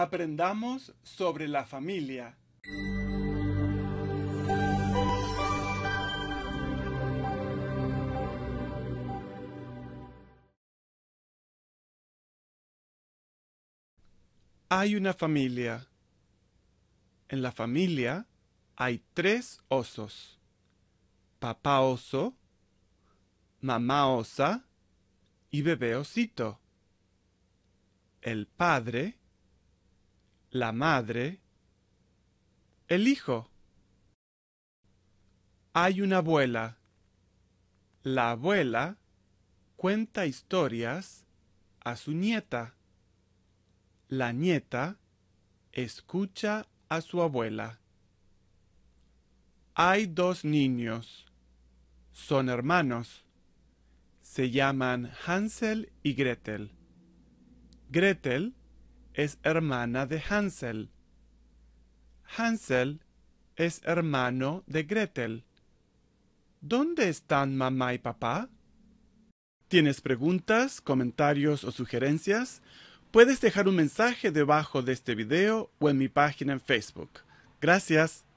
Aprendamos sobre la familia. Hay una familia. En la familia hay tres osos. Papá oso, mamá osa y bebé osito. El padre la madre, el hijo. Hay una abuela. La abuela cuenta historias a su nieta. La nieta escucha a su abuela. Hay dos niños. Son hermanos. Se llaman Hansel y Gretel. Gretel es hermana de Hansel. Hansel es hermano de Gretel. ¿Dónde están mamá y papá? ¿Tienes preguntas, comentarios o sugerencias? Puedes dejar un mensaje debajo de este video o en mi página en Facebook. Gracias.